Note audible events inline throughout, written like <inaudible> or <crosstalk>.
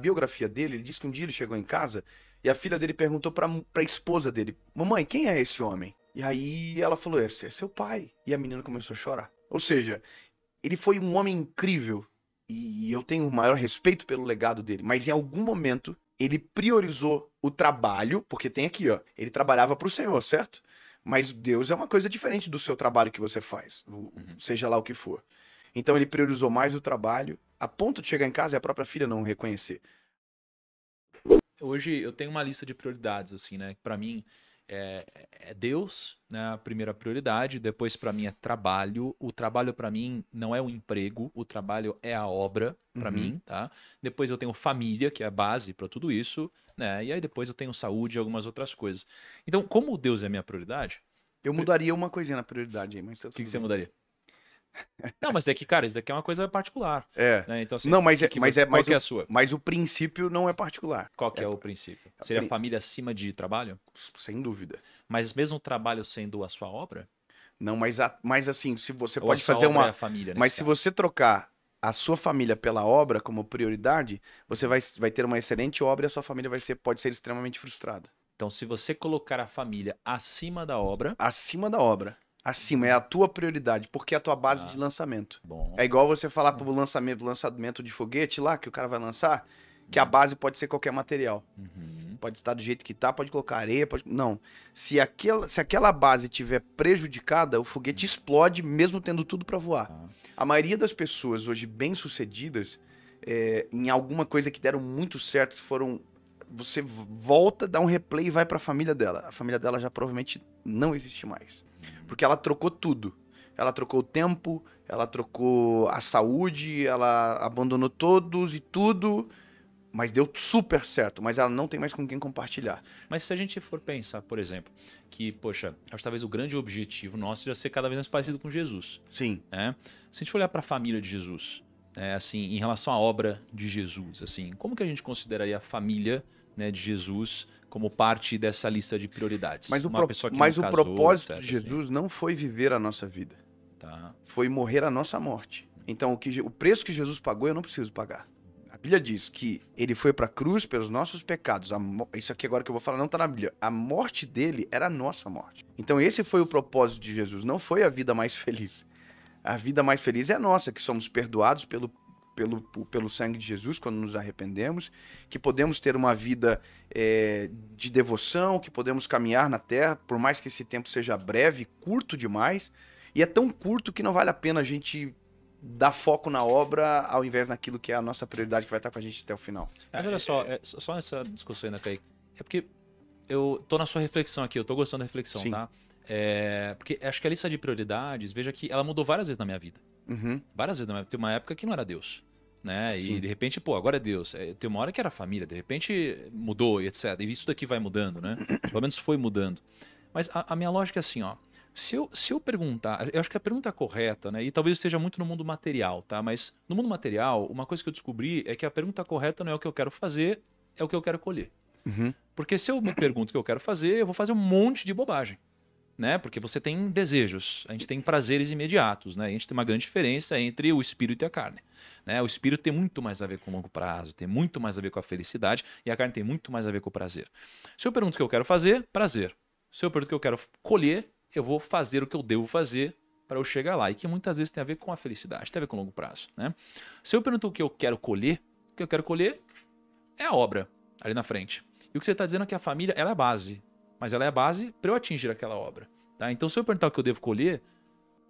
biografia dele, ele diz que um dia ele chegou em casa e a filha dele perguntou pra, a esposa dele: Mamãe, quem é esse homem? E aí ela falou: Esse é, é seu pai. E a menina começou a chorar. Ou seja, ele foi um homem incrível e eu tenho o maior respeito pelo legado dele, mas em algum momento ele priorizou o trabalho, porque tem aqui, ó, ele trabalhava para o Senhor, certo? Mas Deus é uma coisa diferente do seu trabalho que você faz, uhum. seja lá o que for. Então ele priorizou mais o trabalho a ponto de chegar em casa e a própria filha não reconhecer? Hoje eu tenho uma lista de prioridades, assim, né? Para mim é, é, Deus, né? A primeira prioridade. Depois, para mim, é trabalho. O trabalho, para mim, não é o emprego. O trabalho é a obra, para uhum. mim, tá? Depois eu tenho família, que é a base para tudo isso, né? E aí depois eu tenho saúde e algumas outras coisas. Então, como Deus é a minha prioridade, eu mudaria uma coisinha na prioridade aí, mas. Tá o que, que você mudaria? <laughs> Não, mas é que, cara, isso daqui é uma coisa particular. É. Né? Então, assim, não, mas, é, que, mas, é, mas qual é o, é a sua? Mas o princípio não é particular. Qual que é, é o princípio? Seria a família acima de trabalho? Sem dúvida. Mas mesmo o trabalho sendo a sua obra? Não, mas, a, mas assim, se você Ou pode fazer uma. É família, mas se você trocar a sua família pela obra como prioridade, você vai, vai ter uma excelente obra e a sua família vai ser, pode ser extremamente frustrada. Então, se você colocar a família acima da obra. Acima da obra acima, é a tua prioridade, porque é a tua base ah, de lançamento. Bom. É igual você falar pro hum. lançamento, pro lançamento de foguete lá, que o cara vai lançar, que a hum. base pode ser qualquer material. Uhum. Pode estar do jeito que tá, pode colocar areia, pode... Não. Se aquela, se aquela base tiver prejudicada, o foguete uhum. explode, mesmo tendo tudo para voar. Tá. A maioria das pessoas hoje bem-sucedidas, é, em alguma coisa que deram muito certo, foram você volta, dá um replay e vai para a família dela. A família dela já provavelmente não existe mais. Uhum. Porque ela trocou tudo. Ela trocou o tempo, ela trocou a saúde, ela abandonou todos e tudo, mas deu super certo, mas ela não tem mais com quem compartilhar. Mas se a gente for pensar, por exemplo, que, poxa, acho que talvez o grande objetivo nosso seja ser cada vez mais parecido com Jesus. Sim. Né? Se a gente for olhar para a família de Jesus, é, assim, em relação à obra de Jesus, assim, como que a gente consideraria a família né, de Jesus como parte dessa lista de prioridades. Mas o, pro... mas o casou, propósito de Jesus assim. não foi viver a nossa vida. Tá. Foi morrer a nossa morte. Então, o, que, o preço que Jesus pagou, eu não preciso pagar. A Bíblia diz que ele foi para a cruz pelos nossos pecados. Isso aqui agora que eu vou falar não está na Bíblia. A morte dele era a nossa morte. Então, esse foi o propósito de Jesus. Não foi a vida mais feliz. A vida mais feliz é a nossa, que somos perdoados pelo pelo, pelo sangue de Jesus quando nos arrependemos, que podemos ter uma vida é, de devoção, que podemos caminhar na terra, por mais que esse tempo seja breve, curto demais, e é tão curto que não vale a pena a gente dar foco na obra ao invés naquilo que é a nossa prioridade que vai estar com a gente até o final. Mas olha só, é, só nessa discussão ainda, né, Kaique, é porque eu tô na sua reflexão aqui, eu tô gostando da reflexão, Sim. tá? É, porque acho que a lista de prioridades, veja que ela mudou várias vezes na minha vida. Uhum. Várias vezes na minha vida. Teve uma época que não era Deus né? Sim. E de repente, pô, agora é Deus. É, tem uma hora que era família, de repente mudou e etc. E isso daqui vai mudando, né? Pelo menos foi mudando. Mas a, a, minha lógica é assim, ó. Se eu, se eu perguntar, eu acho que a pergunta correta, né? E talvez esteja muito no mundo material, tá? Mas no mundo material, uma coisa que eu descobri é que a pergunta correta não é o que eu quero fazer, é o que eu quero colher. Uhum. Porque se eu me pergunto o que eu quero fazer, eu vou fazer um monte de bobagem né? Porque você tem desejos, a gente tem prazeres imediatos, né? A gente tem uma grande diferença entre o espírito e a carne. Né? O espírito tem muito mais a ver com o longo prazo, tem muito mais a ver com a felicidade e a carne tem muito mais a ver com o prazer. Se eu pergunto o que eu quero fazer, prazer. Se eu pergunto o que eu quero colher, eu vou fazer o que eu devo fazer para eu chegar lá e que muitas vezes tem a ver com a felicidade, tem a ver com o longo prazo, né? Se eu pergunto o que eu quero colher, o que eu quero colher é a obra ali na frente. E o que você está dizendo é que a família ela é a base mas ela é a base para eu atingir aquela obra. Tá? Então, se eu perguntar o que eu devo colher,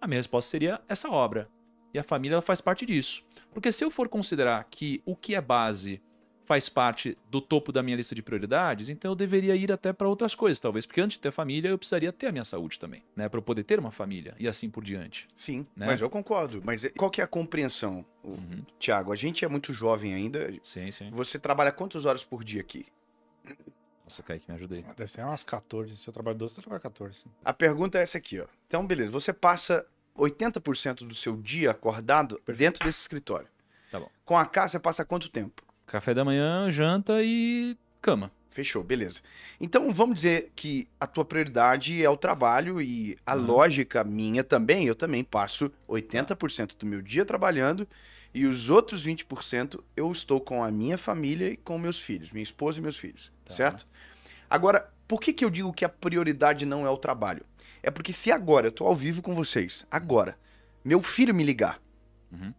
a minha resposta seria essa obra. E a família faz parte disso. Porque se eu for considerar que o que é base faz parte do topo da minha lista de prioridades, então eu deveria ir até para outras coisas, talvez, porque antes de ter família eu precisaria ter a minha saúde também, né, para eu poder ter uma família e assim por diante. Sim, né? mas eu concordo. Mas eh, qual que é a compreensão, uhum. Tiago? A gente é muito jovem ainda. Sim, sim. Você trabalha quantas horas por dia aqui? Nossa, Kaique, me ajudei. Ah, deve ser umas 14. Se eu trabalho 12, eu trabalho 14. A pergunta é essa aqui, ó. Então, beleza. Você passa 80% do seu dia acordado Perfeito. dentro desse escritório. Tá bom. Com a casa, você passa quanto tempo? Café da manhã, janta e cama. Fechou, beleza. Então vamos dizer que a tua prioridade é o trabalho e a uhum. lógica minha também, eu também passo 80% do meu dia trabalhando e os outros 20% eu estou com a minha família e com meus filhos, minha esposa e meus filhos, tá. certo? Agora, por que, que eu digo que a prioridade não é o trabalho? É porque se agora eu estou ao vivo com vocês, agora, meu filho me ligar uhum.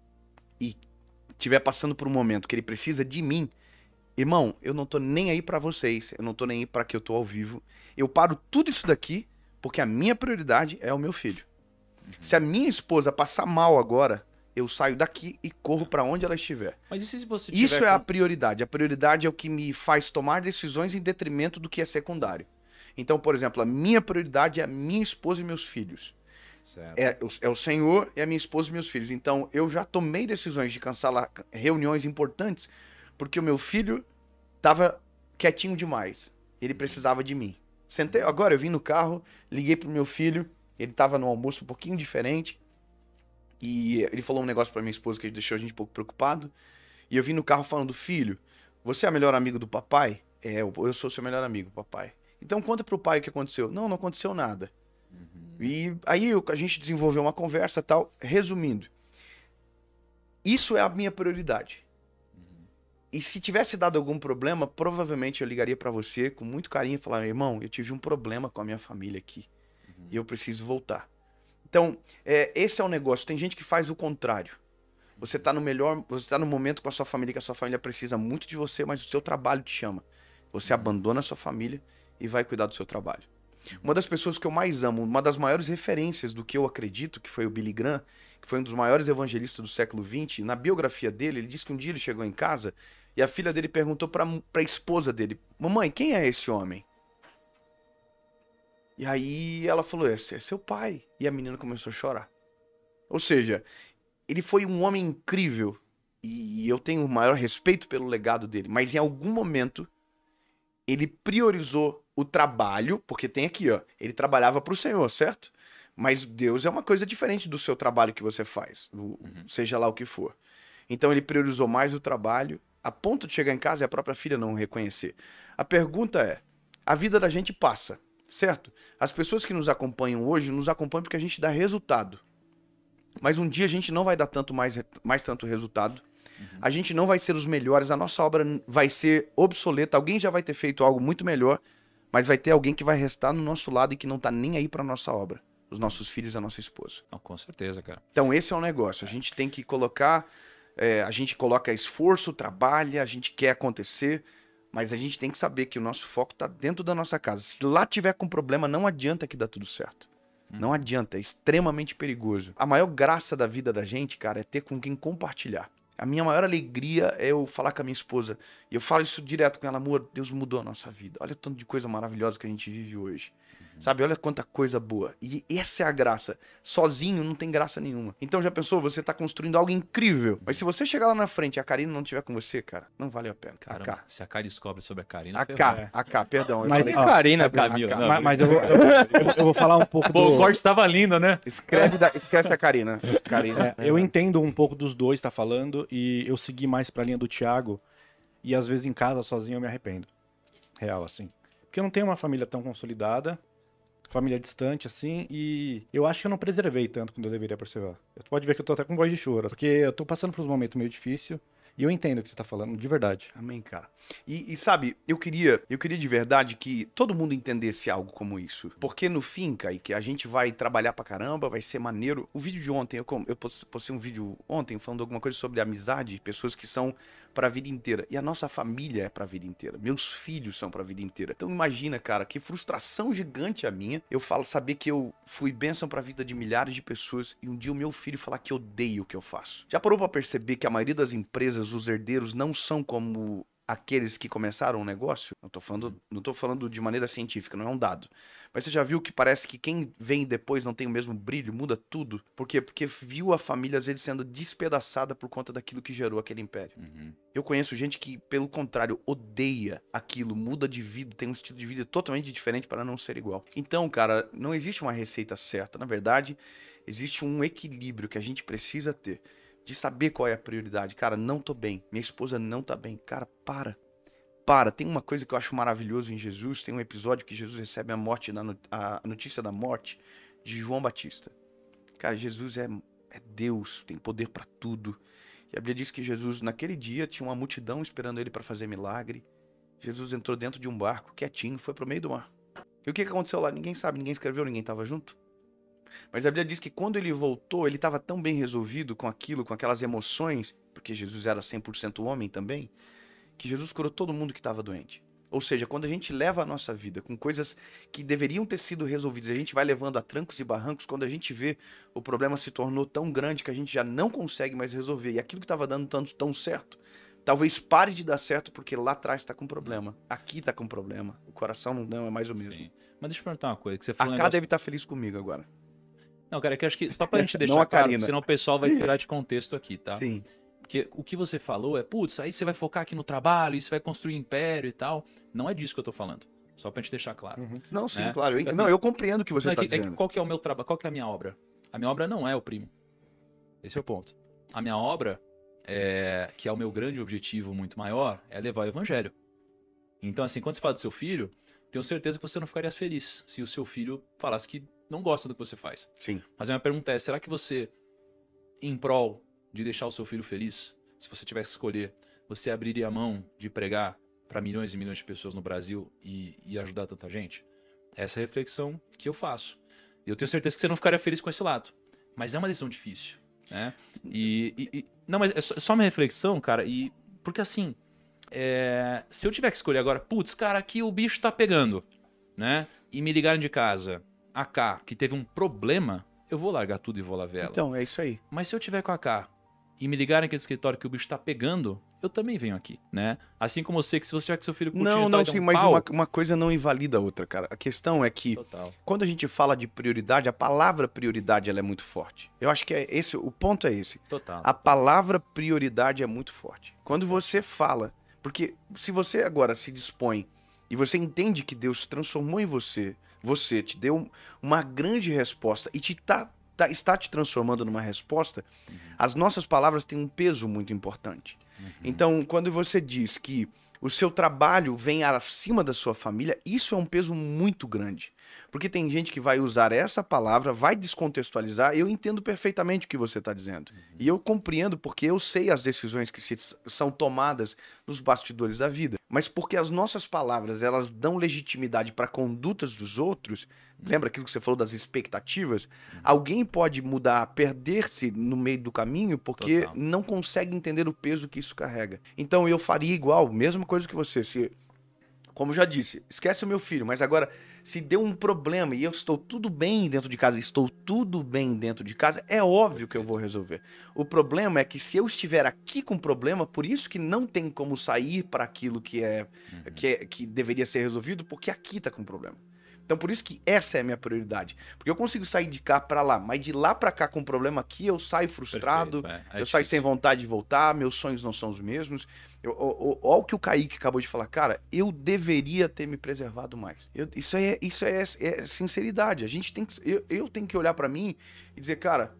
e tiver passando por um momento que ele precisa de mim, irmão, eu não estou nem aí para vocês, eu não estou nem aí para que eu estou ao vivo. Eu paro tudo isso daqui porque a minha prioridade é o meu filho. Uhum. Se a minha esposa passar mal agora, eu saio daqui e corro para onde ela estiver. Mas e se você Isso é a prioridade. A prioridade é o que me faz tomar decisões em detrimento do que é secundário. Então, por exemplo, a minha prioridade é a minha esposa e meus filhos. É, é, o Senhor e a minha esposa e meus filhos. Então, eu já tomei decisões de cancelar reuniões importantes porque o meu filho estava quietinho demais. Ele precisava de mim. Sentei, agora eu vim no carro, liguei pro meu filho, ele estava no almoço um pouquinho diferente. E ele falou um negócio para minha esposa que deixou a gente um pouco preocupado. E eu vim no carro falando: Filho, você é o melhor amigo do papai? É, eu sou seu melhor amigo, papai. Então conta pro pai o que aconteceu. Não, não aconteceu nada. Uhum. E aí a gente desenvolveu uma conversa tal. Resumindo, isso é a minha prioridade. Uhum. E se tivesse dado algum problema, provavelmente eu ligaria para você com muito carinho e falar: irmão, eu tive um problema com a minha família aqui. Uhum. E eu preciso voltar. Então, é, esse é o negócio. Tem gente que faz o contrário. Você está no melhor, você está no momento com a sua família, que a sua família precisa muito de você, mas o seu trabalho te chama. Você uhum. abandona a sua família e vai cuidar do seu trabalho. Uma das pessoas que eu mais amo, uma das maiores referências do que eu acredito, que foi o Billy Graham, que foi um dos maiores evangelistas do século XX, na biografia dele, ele diz que um dia ele chegou em casa e a filha dele perguntou para a esposa dele: Mamãe, quem é esse homem? E aí ela falou: esse é, é seu pai. E a menina começou a chorar. Ou seja, ele foi um homem incrível. E eu tenho o maior respeito pelo legado dele. Mas em algum momento, ele priorizou o trabalho, porque tem aqui, ó. Ele trabalhava para o Senhor, certo? Mas Deus é uma coisa diferente do seu trabalho que você faz, uhum. seja lá o que for. Então ele priorizou mais o trabalho, a ponto de chegar em casa e a própria filha não reconhecer. A pergunta é: a vida da gente passa certo? As pessoas que nos acompanham hoje nos acompanham porque a gente dá resultado. Mas um dia a gente não vai dar tanto mais, mais tanto resultado. Uhum. A gente não vai ser os melhores, a nossa obra vai ser obsoleta, alguém já vai ter feito algo muito melhor, mas vai ter alguém que vai restar no nosso lado e que não tá nem aí para nossa obra, os nossos filhos, a nossa esposa. Não, com certeza, cara. Então esse é o um negócio, a gente tem que colocar, é, a gente coloca esforço, trabalha, a gente quer acontecer, mas a gente tem que saber que o nosso foco está dentro da nossa casa. Se lá tiver com problema, não adianta que dá tudo certo. Hum. Não adianta, é extremamente perigoso. A maior graça da vida da gente, cara, é ter com quem compartilhar. A minha maior alegria é eu falar com a minha esposa. E eu falo isso direto com ela, amor, Deus mudou a nossa vida. Olha o tanto de coisa maravilhosa que a gente vive hoje. Sabe? Olha quanta coisa boa. E essa é a graça. Sozinho não tem graça nenhuma. Então já pensou? Você tá construindo algo incrível. Mas se você chegar lá na frente e a Karina não estiver com você, cara, não vale a pena. Caramba, a K. Se a K descobre sobre a Karina. A K, é. a K, perdão. Mas, falei, ó, Karina, Camila. Mas, não, mas eu, vou, eu, eu, eu, vou falar um pouco Pô, do. O corte estava lindo, né? Escreve da, esquece a Karina. Karina. É, eu entendo um pouco dos dois, tá falando, e eu segui mais pra linha do Thiago. E às vezes em casa, sozinho, eu me arrependo. Real, assim. Porque eu não tenho uma família tão consolidada família distante, assim, e eu acho que eu não preservei tanto quanto eu deveria preservar. Você pode ver que eu tô até com voz de choro, porque eu tô passando por um momento meio difícil. E eu entendo o que você está falando, de verdade. Amém, cara. E, e, sabe, eu queria, eu queria de verdade que todo mundo entendesse algo como isso. Porque no fim, Kaique, a gente vai trabalhar pra caramba, vai ser maneiro. O vídeo de ontem, eu, eu postei um vídeo ontem falando alguma coisa sobre amizade, pessoas que são para a vida inteira. E a nossa família é para a vida inteira. Meus filhos são para a vida inteira. Então imagina, cara, que frustração gigante a minha. Eu falo saber que eu fui bênção para a vida de milhares de pessoas e um dia o meu filho falar que odeio o que eu faço. Já parou para perceber que a maioria das empresas, os herdeiros não são como aqueles que começaram o um negócio, Não tô falando, uhum. não tô falando de maneira científica, não é um dado. Mas você já viu que parece que quem vem depois não tem o mesmo brilho, muda tudo? Por quê? Porque viu a família às vezes sendo despedaçada por conta daquilo que gerou aquele império. Uhum. Eu conheço gente que, pelo contrário, odeia aquilo, muda de vida, tem um estilo de vida totalmente diferente para não ser igual. Então, cara, não existe uma receita certa. Na verdade, existe um equilíbrio que a gente precisa ter de saber qual é a prioridade. Cara, não tô bem. Minha esposa não tá bem. Cara, para. Para. Tem uma coisa que eu acho maravilhoso em Jesus. Tem um episódio que Jesus recebe a morte, a notícia da morte de João Batista. Cara, Jesus é, é Deus, tem poder para tudo. E a Bíblia diz que Jesus, naquele dia, tinha uma multidão esperando ele para fazer milagre. Jesus entrou dentro de um barco, quietinho, foi pro meio do mar. E o que aconteceu lá? Ninguém sabe, ninguém escreveu, ninguém estava junto. Mas a Bíblia diz que quando ele voltou, ele estava tão bem resolvido com aquilo, com aquelas emoções, porque Jesus era 100% homem também, que Jesus curou todo mundo que estava doente. Ou seja, quando a gente leva a nossa vida com coisas que deveriam ter sido resolvidas, a gente vai levando a trancos e barrancos, quando a gente vê o problema se tornou tão grande que a gente já não consegue mais resolver. E aquilo que estava dando tanto tão certo, talvez pare de dar certo porque lá atrás está com problema. Aqui está com problema. O coração não, é mais o mesmo. Sim. Mas deixa eu perguntar uma coisa. Que você falou a um negócio... deve estar tá feliz comigo agora. Não, cara, é que eu acho que só pra gente <laughs> deixar claro, senão o pessoal vai tirar de contexto aqui, tá? Sim. Porque o que você falou é, putz, aí você vai focar aqui no trabalho, isso vai construir império e tal. Não é disso que eu tô falando. Só pra gente deixar claro. Uhum. Não, sim, né? claro. Eu, não, assim, eu compreendo o que você não, é tá que, dizendo. É que qual que é o meu trabalho? Qual que é a minha obra? A minha obra não é o primo. Esse é o ponto. A minha obra, é, que é o meu grande objetivo muito maior, é levar o evangelho. Então, assim, quando você fala do seu filho, tenho certeza que você não ficaria feliz se o seu filho falasse que não gosta do que você faz. Sim. Mas a minha pergunta é: será que você, em prol de deixar o seu filho feliz, se você tivesse que escolher, você abriria a mão de pregar para milhões e milhões de pessoas no Brasil e, e ajudar tanta gente? Essa é a reflexão que eu faço. Eu tenho certeza que você não ficaria feliz com esse lado. Mas é uma decisão difícil, né? E, e, e não, mas é, é só, uma reflexão, cara. E porque assim, é, se eu tiver que escolher agora, putz, cara, aqui o bicho tá pegando, né? E me ligarem de casa, AK que teve um problema, eu vou largar tudo e vou lá ver ela. Então, é isso aí. Mas se eu tiver com a AK e me ligarem aqui no escritório que o bicho tá pegando, eu também venho aqui, né? Assim como você, que se você já que seu filho curtir, Não, não, sim, um mas pau... uma, uma, coisa não invalida a outra, cara. A questão é que Total. quando a gente fala de prioridade, a palavra prioridade ela é muito forte. Eu acho que é esse, o ponto é esse. Total. A palavra prioridade é muito forte. Quando você fala, porque se você agora se dispõe e você entende que Deus transformou em você você te deu uma grande resposta e te tá, tá, está te transformando numa resposta, uhum. as nossas palavras têm um peso muito importante. Uhum. Então, quando você diz que o seu trabalho vem acima da sua família, isso é um peso muito grande. Porque tem gente que vai usar essa palavra, vai descontextualizar. Eu entendo perfeitamente o que você está dizendo. Uhum. E eu compreendo, porque eu sei as decisões que se, são tomadas nos bastidores da vida. Mas porque as nossas palavras elas dão legitimidade para condutas dos outros. Uhum. Lembra aquilo que você falou das expectativas? Uhum. Alguém pode mudar, perder-se no meio do caminho porque Total. não consegue entender o peso que isso carrega. Então eu faria igual, mesma coisa que você. Se como já disse, esquece o meu filho, mas agora, se deu um problema e eu estou tudo bem dentro de casa, estou tudo bem dentro de casa, é óbvio que eu vou resolver. O problema é que se eu estiver aqui com problema, por isso que não tem como sair para aquilo que é, uhum. que é, que deveria ser resolvido, porque aqui está com problema. Então por isso que essa é a minha prioridade. Porque eu consigo sair de cá para lá, mas de lá para cá com um problema aqui, eu saio frustrado, Perfeito, é. É eu saio sem vontade de voltar, meus sonhos não são os mesmos. olha o que o Kaique acabou de falar, cara, eu deveria ter me preservado mais. Eu, isso é, isso é, é, sinceridade. A gente tem que, eu, eu tenho que olhar para mim e dizer, cara,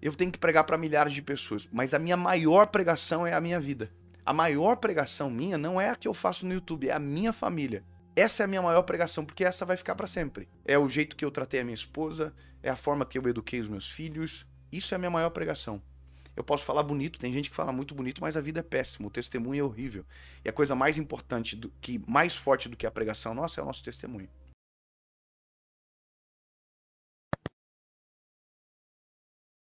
eu tenho que pregar para milhares de pessoas, mas a minha maior pregação é a minha vida. A maior pregação minha não é a que eu faço no YouTube, é a minha família. Essa é a minha maior pregação, porque essa vai ficar para sempre. É o jeito que eu tratei a minha esposa, é a forma que eu eduquei os meus filhos. Isso é a minha maior pregação. Eu posso falar bonito, tem gente que fala muito bonito, mas a vida é péssima, o testemunho é horrível. E a coisa mais importante, do que mais forte do que a pregação nossa, é o nosso testemunho.